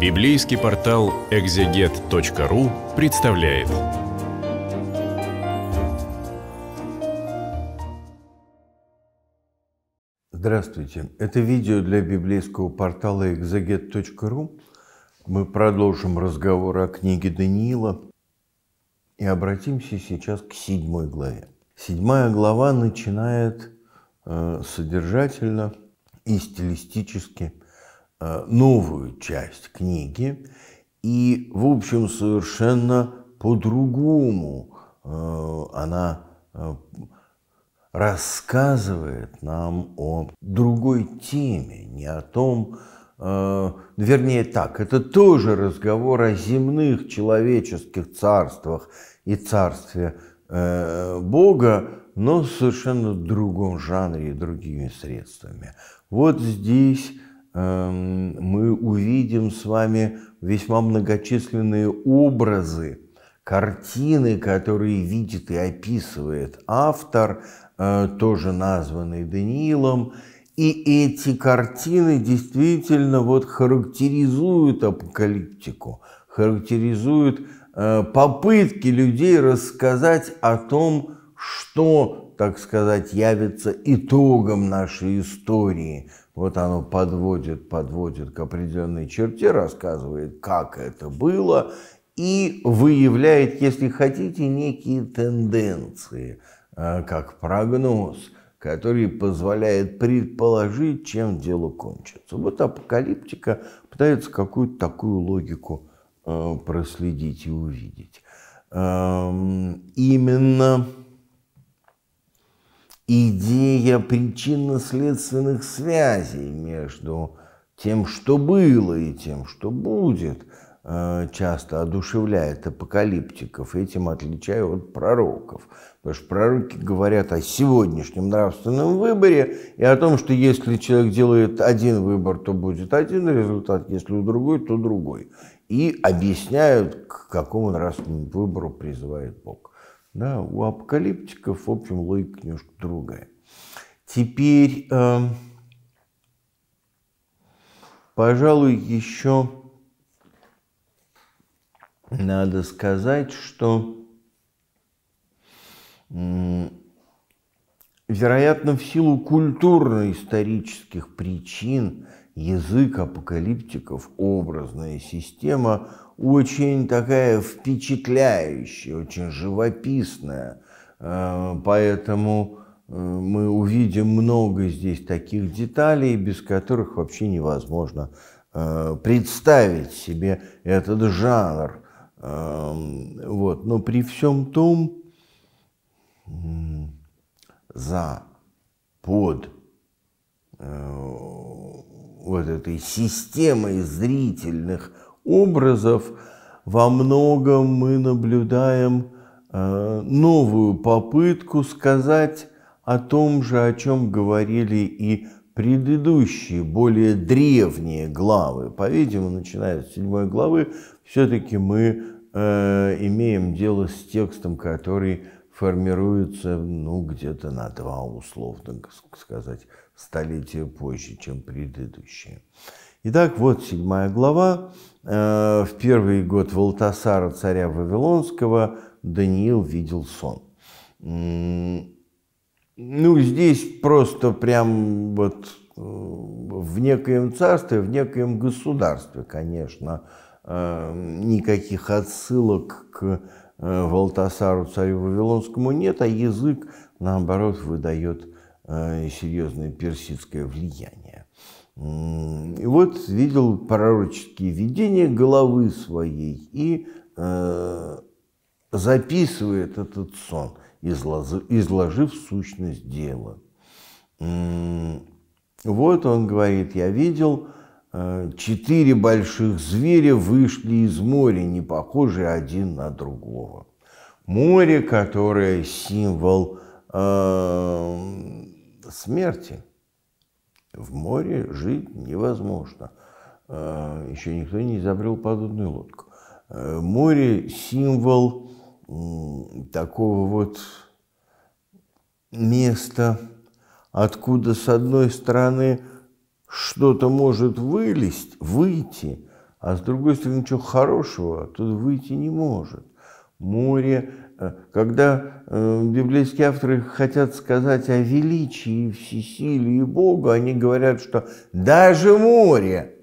Библейский портал экзегет.ру представляет. Здравствуйте. Это видео для библейского портала экзегет.ру. Мы продолжим разговор о книге Даниила и обратимся сейчас к седьмой главе. Седьмая глава начинает э, содержательно и стилистически – Э, новую часть книги и, в общем, совершенно по-другому э, она э, рассказывает нам о другой теме, не о том, вернее так, это тоже разговор о земных человеческих царствах и царстве Бога, но совершенно другом жанре и другими средствами. Вот здесь Эм, мы увидим с вами весьма многочисленные образы, картины, которые видит и описывает автор, э, тоже названный Даниилом. И эти картины действительно вот характеризуют апокалиптику, характеризуют э, попытки людей рассказать о том, что, так сказать, явится итогом нашей истории – вот оно подводит, подводит к определенной черте, рассказывает, как это было, и выявляет, если хотите, некие тенденции, э, как прогноз, который позволяет предположить, чем дело кончится. Вот апокалиптика пытается какую-то такую логику э, проследить и увидеть. Эм, именно идея причинно-следственных связей между тем, что было и тем, что будет, э, часто одушевляет апокалиптиков, этим отличаю от пророков. Потому что пророки говорят о сегодняшнем нравственном выборе и о том, что если человек делает один выбор, то будет один результат, если у другой, то другой. И объясняют, к какому нравственному выбору призывает Бог. Да, у апокалиптиков, в общем, логика немножко другая. Теперь, э, пожалуй, еще надо сказать, что, э, вероятно, в силу культурно-исторических причин язык апокалиптиков, образная система – очень такая впечатляющая, очень живописная. Э, поэтому э, мы увидим много здесь таких деталей, без которых вообще невозможно э, представить себе этот жанр. Эм, вот. Но при всем том, за, под вот этой системой зрительных образов во многом мы наблюдаем э, новую попытку сказать о том же, о чем говорили и предыдущие, более древние главы. По-видимому, начиная с седьмой главы, все-таки мы э, имеем дело с текстом, который формируется ну, где-то на два, условно сказать, столетия позже, чем предыдущие. Итак, вот седьмая глава. Э, в первый год Валтасара, царя Вавилонского, Даниил видел сон. Ну, здесь просто прям вот э, в некоем царстве, в некоем государстве, конечно, э, никаких отсылок к Валтасару, царю Вавилонскому, нет, а язык, наоборот, выдает серьезное персидское влияние. И вот видел пророческие видения головы своей и э, записывает этот сон, изложив сущность дела. Вот он говорит, я видел, э, четыре больших зверя вышли из моря, не похожие один на другого. Море, которое символ э, смерти – в море жить невозможно. А, Еще никто не изобрел подводную лодку. А, море – символ такого вот места, откуда с одной стороны что-то может вылезть, выйти, а с другой стороны ничего хорошего тут выйти не может. Море Э, когда э, библейские авторы хотят сказать о величии, всесилии Бога, они говорят, что даже море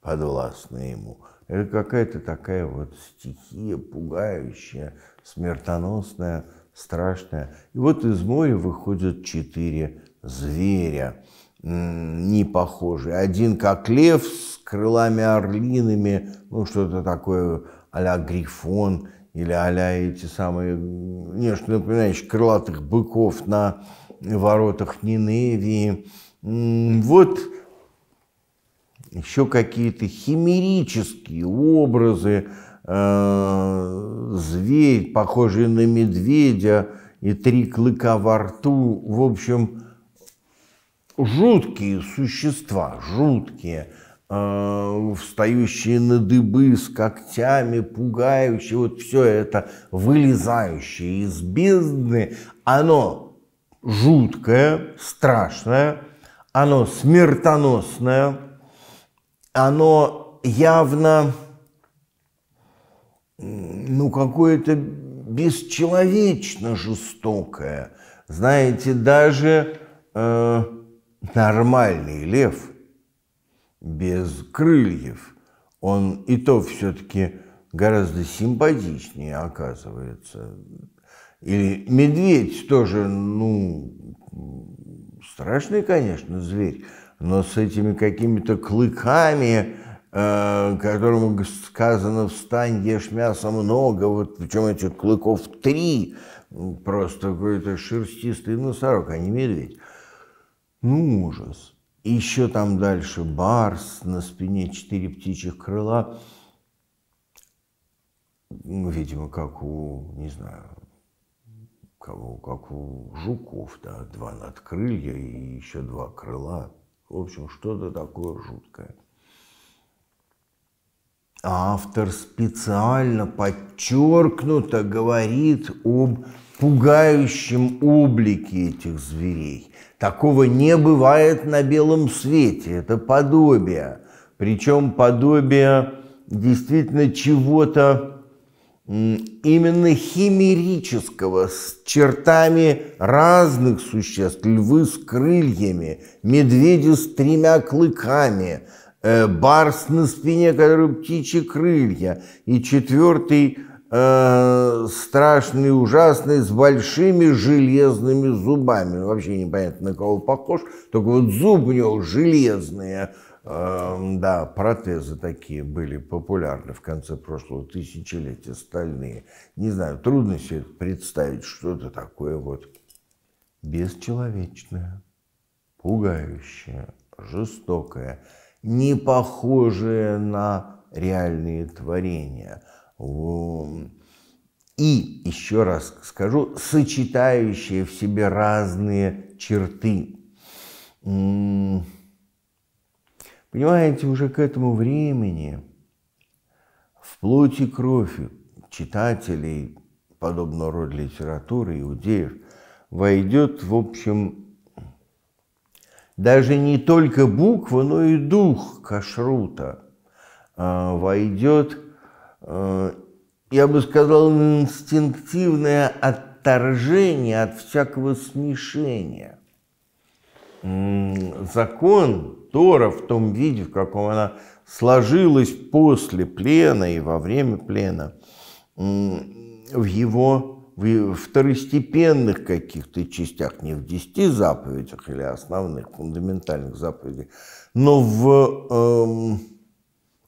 подвластно ему. Это какая-то такая вот стихия пугающая, смертоносная, страшная. И вот из моря выходят четыре зверя, не похожие. Один как лев с крылами орлиными, ну что-то такое а-ля грифон – или а эти самые, нечто что крылатых быков на воротах Ниневии. Вот еще какие-то химерические образы, э, зверь, похожий на медведя, и три клыка во рту. В общем, жуткие существа, жуткие. Э, встающие на дыбы с когтями, пугающие, вот все это, вылезающее из бездны, оно жуткое, страшное, оно смертоносное, оно явно, ну, какое-то бесчеловечно жестокое. Знаете, даже э, нормальный лев – без крыльев. Он и то все-таки гораздо симпатичнее оказывается. Или медведь тоже, ну, страшный, конечно, зверь, но с этими какими-то клыками, э, которому сказано «встань, ешь мяса много», вот причем этих клыков три, просто какой-то шерстистый носорог, а не медведь. Ну, ужас. И еще там дальше барс, на спине четыре птичьих крыла. Ну, видимо, как у, не знаю, кого, как у жуков, да, два надкрылья и еще два крыла. В общем, что-то такое жуткое. Автор специально подчеркнуто говорит об пугающем облике этих зверей. Такого не бывает на белом свете, это подобие. Причем подобие действительно чего-то именно химерического, с чертами разных существ, львы с крыльями, медведи с тремя клыками – Э, барс на спине, который птичьи крылья, и четвертый э, страшный, ужасный, с большими железными зубами. Ну, вообще непонятно, на кого похож, только вот зубы у него железные. Э, да, протезы такие были популярны в конце прошлого тысячелетия, стальные. Не знаю, трудно себе представить, что это такое вот бесчеловечное, пугающее, жестокое не похожие на реальные творения. И, еще раз скажу, сочетающие в себе разные черты. Понимаете, уже к этому времени в плоти крови читателей подобного рода литературы, иудеев, войдет, в общем, даже не только буква, но и дух кашрута а, войдет, а, я бы сказал, инстинктивное отторжение от всякого смешения. Закон Тора в том виде, в каком она сложилась после плена и во время плена, в его в второстепенных каких-то частях, не в десяти заповедях или основных, фундаментальных заповедях, но в эм,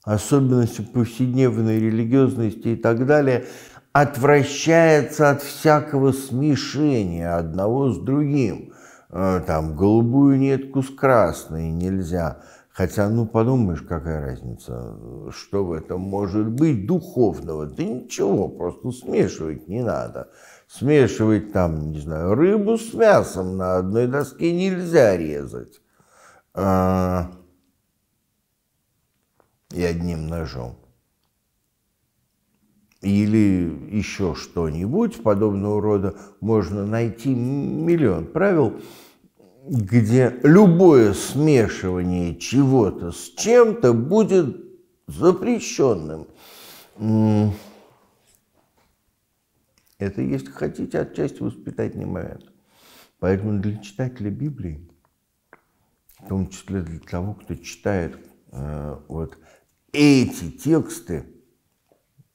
особенности повседневной религиозности и так далее, отвращается от всякого смешения одного с другим. Э, там голубую нитку с красной нельзя – Хотя, ну, подумаешь, какая разница, что в этом может быть духовного. Да ничего, просто смешивать не надо. Смешивать там, не знаю, рыбу с мясом на одной доске нельзя резать. А... И одним ножом. Или еще что-нибудь подобного рода можно найти миллион правил, где любое смешивание чего-то с чем-то будет запрещенным. Это, если хотите, отчасти воспитательный момент. Поэтому для читателя Библии, в том числе для того, кто читает э, вот эти тексты,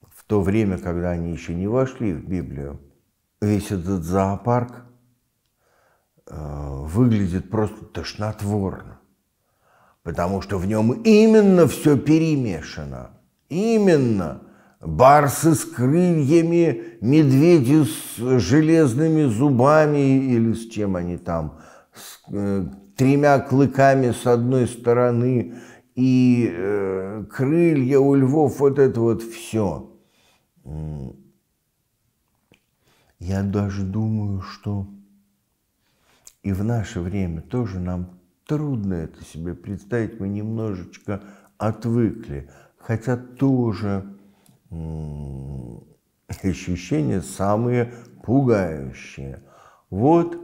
в то время, когда они еще не вошли в Библию, весь этот зоопарк – Э, выглядит просто тошнотворно, потому что в нем именно все перемешано, именно барсы с крыльями, медведи с железными зубами или с чем они там, с э, тремя клыками с одной стороны и э, крылья у львов, вот это вот все. Я даже думаю, что и в наше время тоже нам трудно это себе представить, мы немножечко отвыкли, хотя тоже ощущения самые пугающие. Вот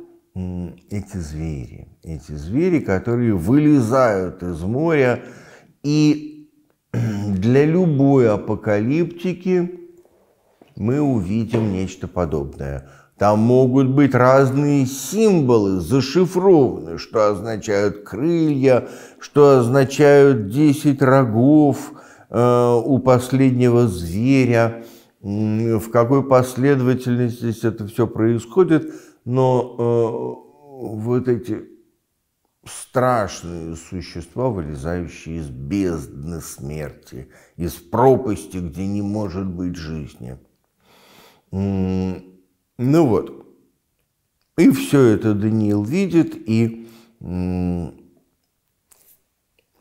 эти звери, эти звери, которые вылезают из моря, и для любой апокалиптики мы увидим нечто подобное – там могут быть разные символы, зашифрованные, что означают крылья, что означают 10 рогов э, у последнего зверя, э, в какой последовательности здесь это все происходит, но э, вот эти страшные существа, вылезающие из бездны смерти, из пропасти, где не может быть жизни – ну вот. И все это Даниил видит, и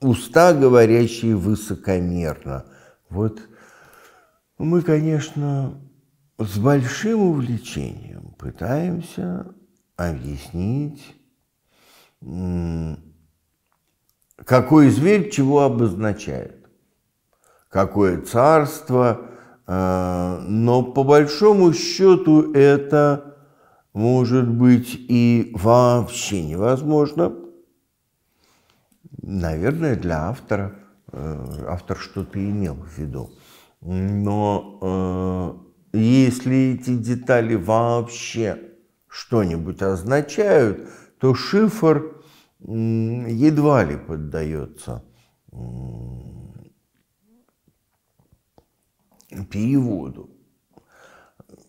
уста, говорящие высокомерно. Вот мы, конечно, с большим увлечением пытаемся объяснить, какой зверь чего обозначает, какое царство – а, но по большому счету это может быть и вообще невозможно. Наверное, для автора. Э, автор что-то имел в виду. Но э, если эти детали вообще что-нибудь означают, то шифр едва ли поддается переводу.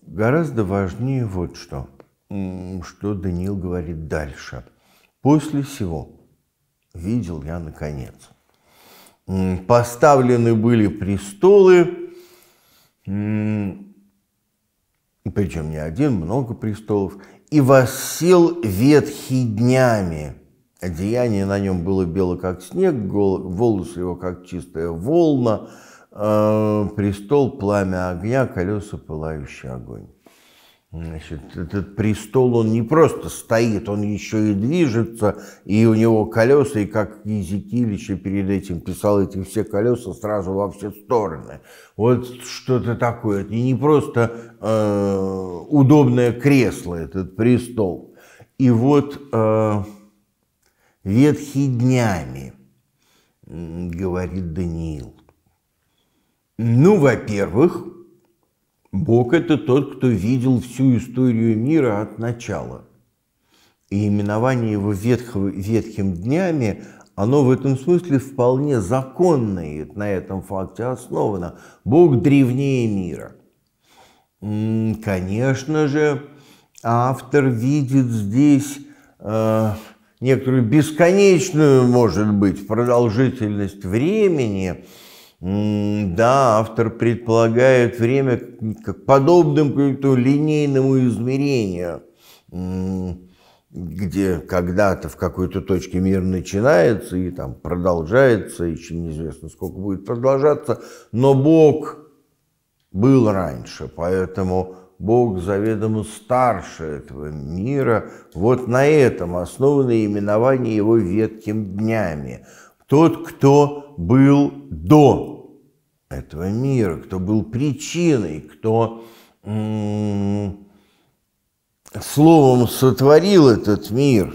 Гораздо важнее вот что, что Даниил говорит дальше. «После всего видел я наконец. Поставлены были престолы, причем не один, много престолов, и воссел ветхий днями. Одеяние на нем было бело, как снег, волосы его, как чистая волна, Э, престол, пламя огня, колеса, пылающий огонь. Значит, этот престол, он не просто стоит, он еще и движется, и у него колеса, и как Езекиль еще перед этим писал, эти все колеса сразу во все стороны. Вот что-то такое. Это не просто э, удобное кресло, этот престол. И вот э, ветхи днями, говорит Даниил. Ну, во-первых, Бог – это тот, кто видел всю историю мира от начала. И именование его ветхого, ветхим днями, оно в этом смысле вполне законное, на этом факте основано. Бог древнее мира. Конечно же, автор видит здесь э, некоторую бесконечную, может быть, продолжительность времени – да, автор предполагает время как подобным какому-то линейному измерению, где когда-то в какой-то точке мир начинается и там продолжается, еще неизвестно, сколько будет продолжаться, но Бог был раньше, поэтому Бог заведомо старше этого мира. Вот на этом основано именование его ветким днями. Тот, кто был до этого мира, кто был причиной, кто словом сотворил этот мир.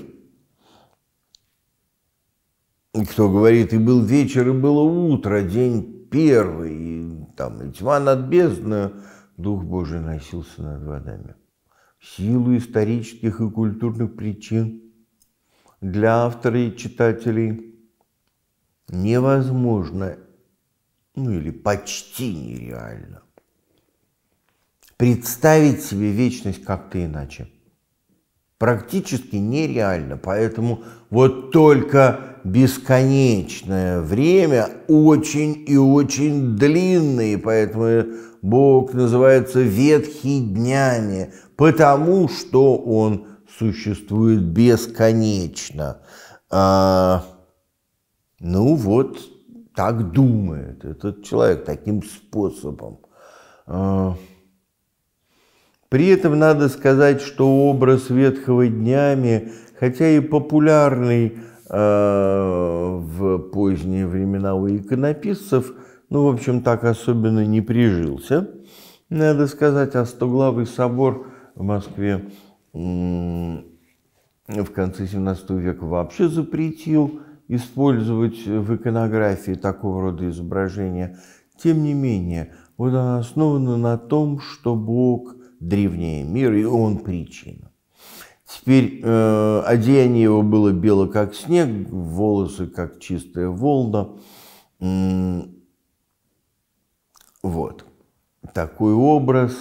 И кто говорит, и был вечер, и было утро, день первый, и, там, и тьма над бездной, Дух Божий носился над водами. В силу исторических и культурных причин для автора и читателей – невозможно, ну или почти нереально, представить себе вечность как-то иначе. Практически нереально, поэтому вот только бесконечное время очень и очень длинное, поэтому Бог называется ветхий днями, потому что он существует бесконечно. А, ну вот так думает этот человек таким способом. А, при этом надо сказать, что образ ветхого днями, хотя и популярный а, в поздние времена у иконописцев, ну, в общем, так особенно не прижился. Надо сказать, а Стоглавый собор в Москве в конце 17 века вообще запретил использовать в иконографии такого рода изображения. Тем не менее, вот она основана на том, что Бог древнее мир, и Он причина. Теперь э, одеяние его было бело, как снег, волосы, как чистая волна. Вот. Такой образ,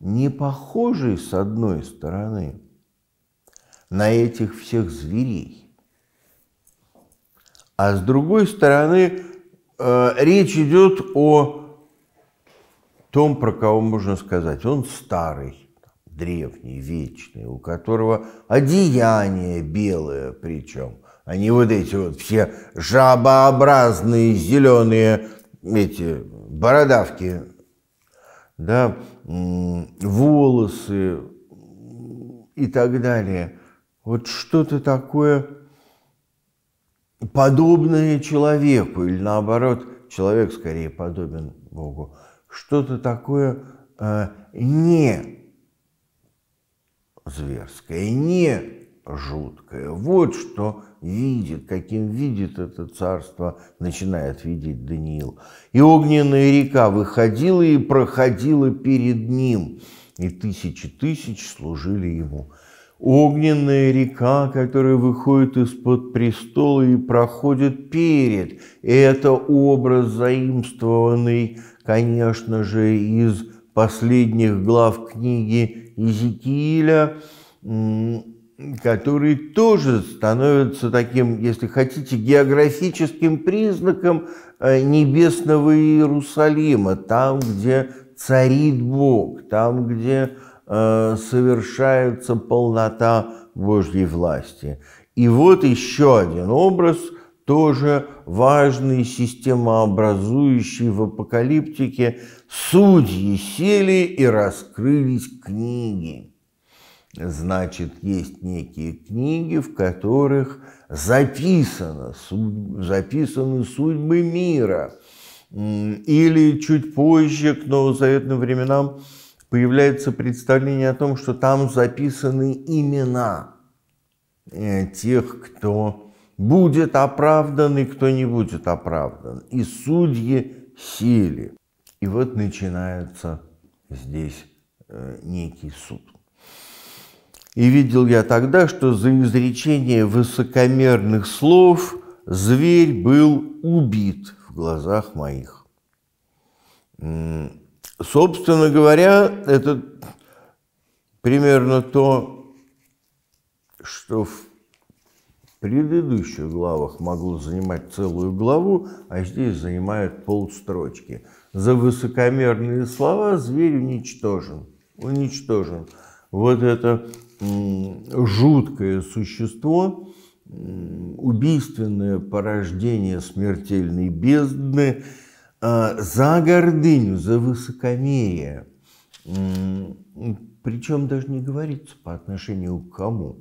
не похожий с одной стороны на этих всех зверей, а с другой стороны, э, речь идет о том, про кого можно сказать. Он старый, древний, вечный, у которого одеяние белое причем, а не вот эти вот все жабообразные зеленые эти бородавки, да, волосы и так далее. Вот что-то такое подобные человеку, или наоборот, человек скорее подобен Богу, что-то такое э, не зверское, не жуткое. Вот что видит, каким видит это царство, начинает видеть Даниил. «И огненная река выходила и проходила перед ним, и тысячи тысяч служили ему» огненная река, которая выходит из-под престола и проходит перед. Это образ заимствованный, конечно же, из последних глав книги Иезекииля, который тоже становится таким, если хотите, географическим признаком э, небесного Иерусалима, там, где царит Бог, там, где Э, совершается полнота Божьей власти. И вот еще один образ, тоже важный, системообразующий в апокалиптике. Судьи сели и раскрылись книги. Значит, есть некие книги, в которых записано, записаны судьбы мира. Или чуть позже, к новозаветным временам, появляется представление о том, что там записаны имена э, тех, кто будет оправдан и кто не будет оправдан. И судьи сели. И вот начинается здесь э, некий суд. И видел я тогда, что за изречение высокомерных слов зверь был убит в глазах моих. Собственно говоря, это примерно то, что в предыдущих главах могло занимать целую главу, а здесь занимает полстрочки. За высокомерные слова зверь уничтожен. Уничтожен. Вот это жуткое существо, убийственное порождение смертельной бездны – а, за гордыню, за высокомерие. Причем даже не говорится по отношению к кому.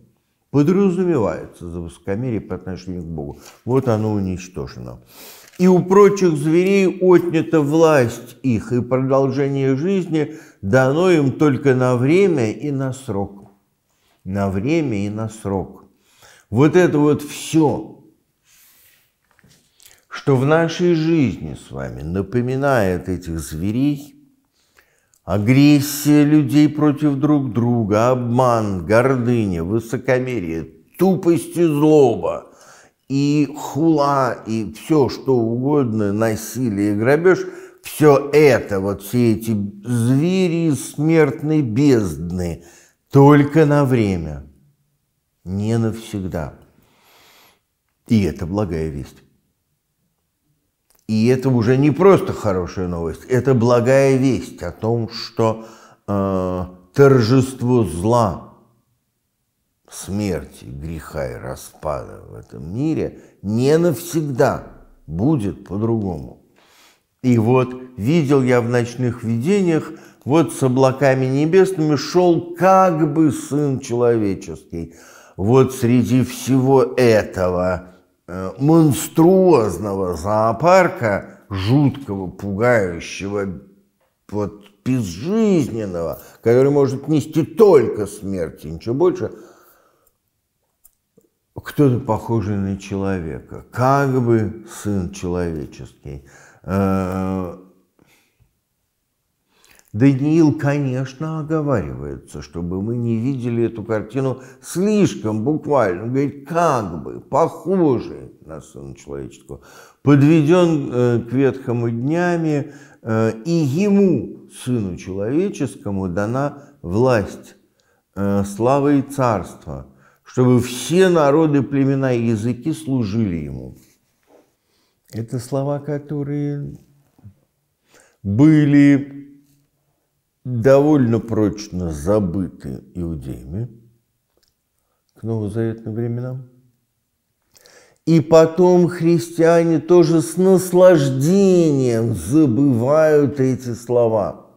Подразумевается за высокомерие по отношению к Богу. Вот оно уничтожено. И у прочих зверей отнята власть их, и продолжение жизни дано им только на время и на срок. На время и на срок. Вот это вот все что в нашей жизни с вами напоминает этих зверей агрессия людей против друг друга, обман, гордыня, высокомерие, тупость и злоба, и хула, и все что угодно, насилие грабеж – все это, вот все эти звери из смертной бездны, только на время, не навсегда. И это благая весть. И это уже не просто хорошая новость, это благая весть о том, что э, торжество зла, смерти, греха и распада в этом мире не навсегда будет по-другому. И вот видел я в ночных видениях, вот с облаками небесными шел как бы Сын Человеческий. Вот среди всего этого Э, монструозного зоопарка, жуткого, пугающего, вот безжизненного, который может нести только смерть и ничего больше, кто-то похожий на человека, как бы сын человеческий. Э, Даниил, конечно, оговаривается, чтобы мы не видели эту картину слишком буквально. Он говорит, как бы, похожий на Сына Человеческого, подведен э, к ветхому днями, э, и ему, Сыну Человеческому, дана власть, э, слава и царство, чтобы все народы, племена и языки служили ему. Это слова, которые были довольно прочно забыты иудеями к новозаветным временам. И потом христиане тоже с наслаждением забывают эти слова.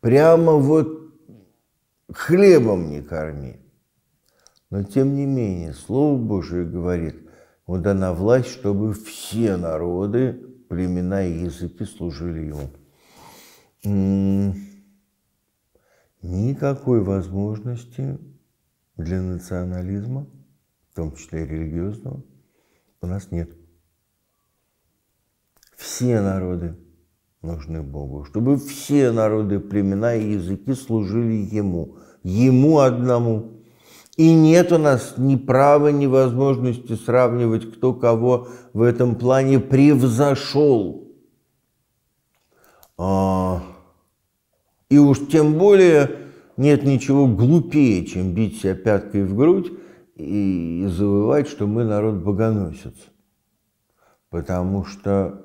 Прямо вот хлебом не корми. Но тем не менее, Слово Божие говорит, вот дана власть, чтобы все народы, племена и языки служили Ему никакой возможности для национализма, в том числе и религиозного, у нас нет. Все народы нужны Богу, чтобы все народы, племена и языки служили Ему, Ему одному. И нет у нас ни права, ни возможности сравнивать, кто кого в этом плане превзошел. А, и уж тем более нет ничего глупее, чем бить себя пяткой в грудь и завывать, что мы народ богоносец. Потому что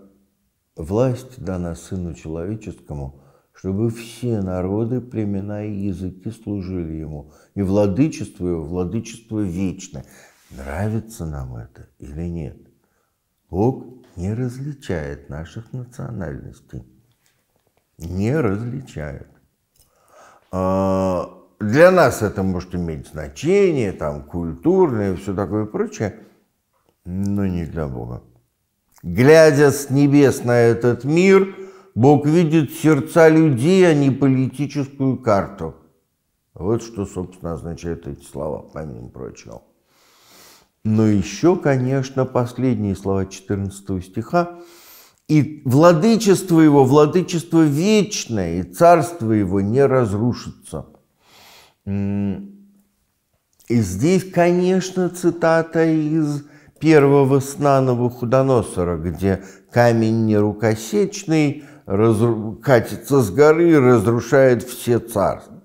власть дана Сыну Человеческому, чтобы все народы, племена и языки служили Ему. И владычество Его, владычество вечное. Нравится нам это или нет? Бог не различает наших национальностей. Не различает. А, для нас это может иметь значение, там, культурное и все такое прочее, но не для Бога. Глядя с небес на этот мир, Бог видит сердца людей, а не политическую карту. Вот что, собственно, означают эти слова, помимо прочего. Но еще, конечно, последние слова 14 стиха и владычество его, владычество вечное, и царство его не разрушится. И здесь, конечно, цитата из первого сна худоносора, где камень нерукосечный разру... катится с горы, разрушает все царства,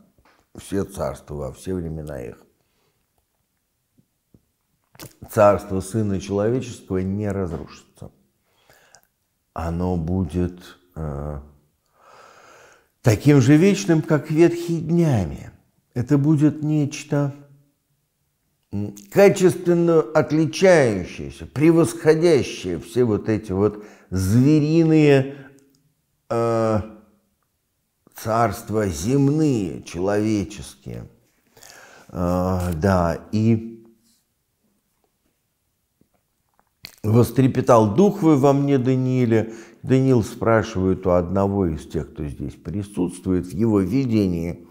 все царства во все времена их. Царство Сына Человеческого не разрушится оно будет э, таким же вечным, как ветхие днями. Это будет нечто качественно отличающееся, превосходящее все вот эти вот звериные э, царства земные, человеческие. Э, да, и Вострепетал дух вы во мне, Данииле. Даниил спрашивает у одного из тех, кто здесь присутствует, в его видении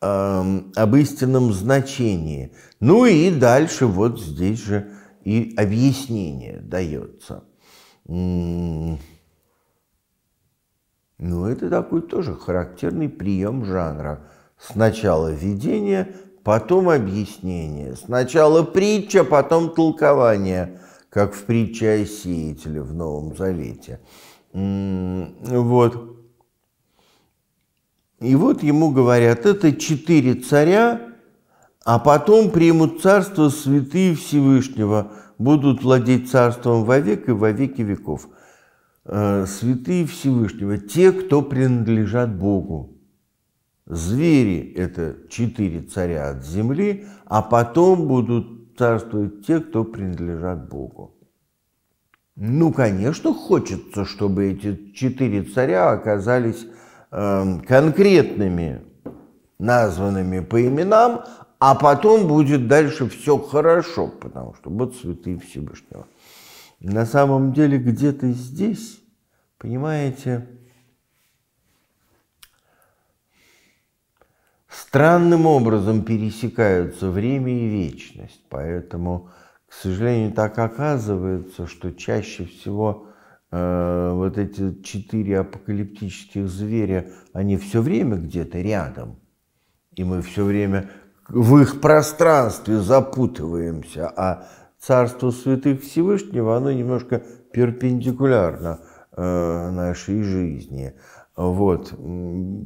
э, об истинном значении. Ну и дальше вот здесь же и объяснение дается. М-м-м. Ну, это такой тоже характерный прием жанра. Сначала видение, потом объяснение. Сначала притча, потом толкование – как в притче о сеятеле в Новом Завете. Вот. И вот ему говорят, это четыре царя, а потом примут царство святые Всевышнего, будут владеть царством вовек и во веков. Э, святые Всевышнего, те, кто принадлежат Богу. Звери – это четыре царя от земли, а потом будут царствуют те, кто принадлежат Богу. Ну, конечно, хочется, чтобы эти четыре царя оказались э, конкретными, названными по именам, а потом будет дальше все хорошо, потому что вот святые Всевышнего. На самом деле где-то здесь, понимаете, странным образом пересекаются время и вечность. Поэтому, к сожалению, так оказывается, что чаще всего э, вот эти четыре апокалиптических зверя, они все время где-то рядом. И мы все время в их пространстве запутываемся, а Царство Святых Всевышнего, оно немножко перпендикулярно э, нашей жизни. Вот.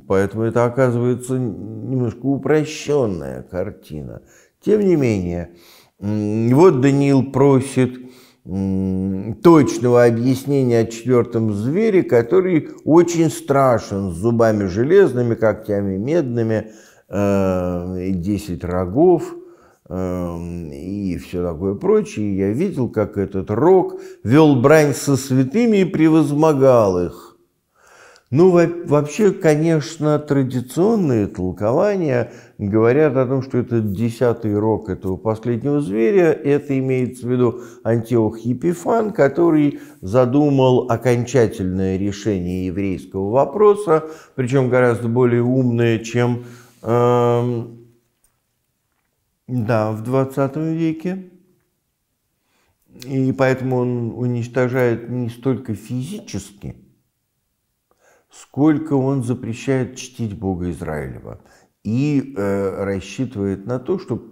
Поэтому это оказывается немножко упрощенная картина. Тем не менее, вот Даниил просит точного объяснения о четвертом звере, который очень страшен, с зубами железными, когтями медными, 10 э, рогов э, и все такое прочее. Я видел, как этот рог вел брань со святыми и превозмогал их ну, вообще, конечно, традиционные толкования говорят о том, что это десятый рок этого последнего зверя. Это имеется в виду Антиох Епифан, который задумал окончательное решение еврейского вопроса, причем гораздо более умное, чем э, да, в 20 веке. И поэтому он уничтожает не столько физически – сколько он запрещает чтить Бога Израилева и э, рассчитывает на то, что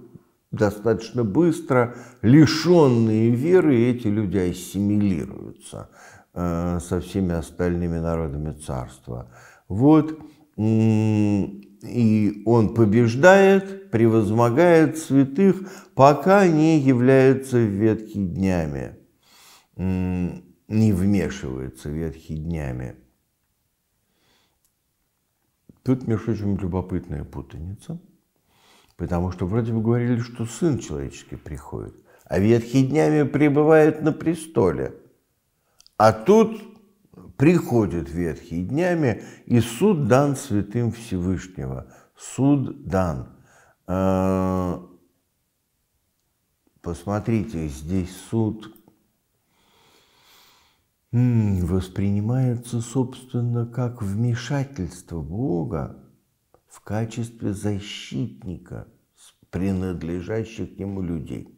достаточно быстро лишенные веры эти люди ассимилируются э, со всеми остальными народами царства. Вот, и он побеждает, превозмогает святых, пока не являются ветхи днями, не вмешивается ветхи днями. Тут, между прочим, любопытная путаница, потому что вроде бы говорили, что Сын Человеческий приходит, а ветхи днями пребывает на престоле. А тут приходит ветхи днями, и суд дан святым Всевышнего. Суд дан. А, посмотрите, здесь суд Воспринимается, собственно, как вмешательство Бога в качестве защитника принадлежащих ему людей.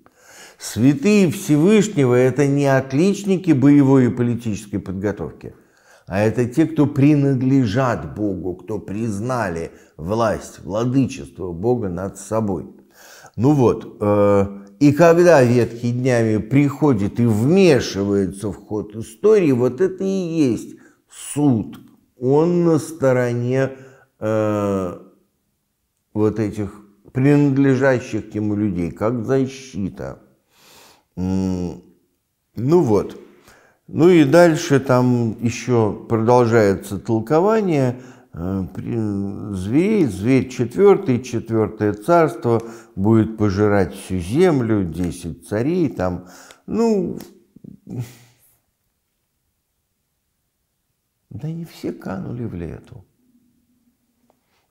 Святые Всевышнего – это не отличники боевой и политической подготовки, а это те, кто принадлежат Богу, кто признали власть, владычество Бога над собой. Ну вот, э, и когда ветхий днями приходит и вмешивается в ход истории, вот это и есть суд. Он на стороне э, вот этих принадлежащих ему людей, как защита. Ну вот. Ну и дальше там еще продолжается толкование – зверей, э, зверь четвертый, четвертое царство будет пожирать всю землю, десять царей там, ну, да не все канули в лету.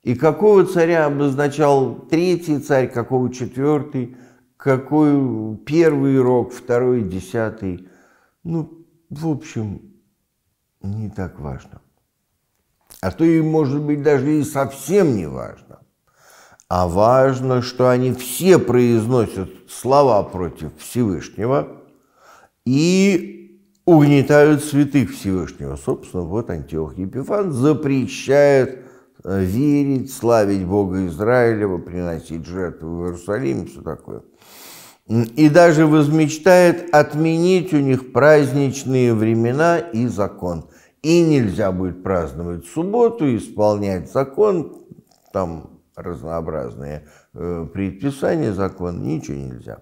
И какого царя обозначал третий царь, какого четвертый, какой первый рок, второй, десятый. Ну, в общем, не так важно а то и, может быть, даже и совсем не важно. А важно, что они все произносят слова против Всевышнего и угнетают святых Всевышнего. Собственно, вот Антиох Епифан запрещает э, верить, славить Бога Израилева, приносить жертвы в Иерусалим, все такое. И даже возмечтает отменить у них праздничные времена и закон – и нельзя будет праздновать субботу, исполнять закон, там разнообразные э, предписания, закон, ничего нельзя.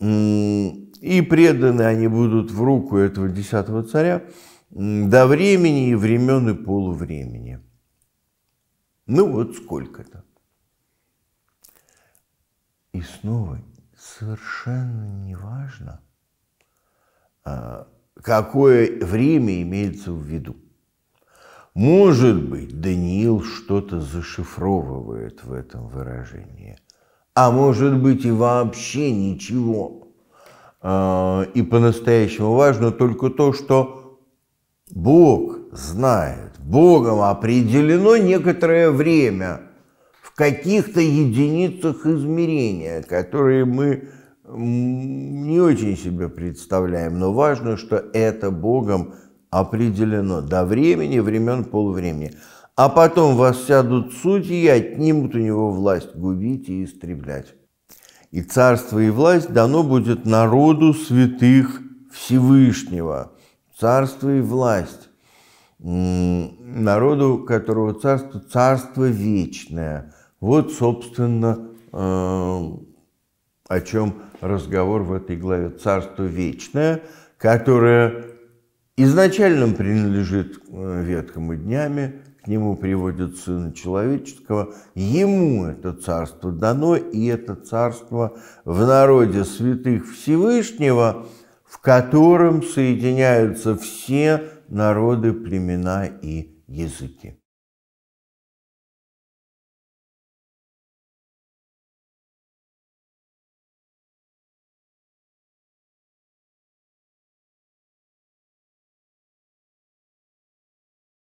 И преданы они будут в руку этого десятого царя до времени и времен и полувремени. Ну вот сколько-то. И снова совершенно неважно, а, какое время имеется в виду. Может быть, Даниил что-то зашифровывает в этом выражении, а может быть и вообще ничего. А, и по-настоящему важно только то, что Бог знает, Богом определено некоторое время в каких-то единицах измерения, которые мы не очень себе представляем, но важно, что это Богом определено до времени, времен полвремени. А потом воссядут судьи и отнимут у него власть губить и истреблять. И царство и власть дано будет народу святых Всевышнего. Царство и власть народу, у которого царство, царство вечное. Вот, собственно, э, о чем разговор в этой главе «Царство вечное», которое изначально принадлежит э, ветхому днями, к нему приводит Сына Человеческого, ему это царство дано, и это царство в народе святых Всевышнего, в котором соединяются все народы, племена и языки.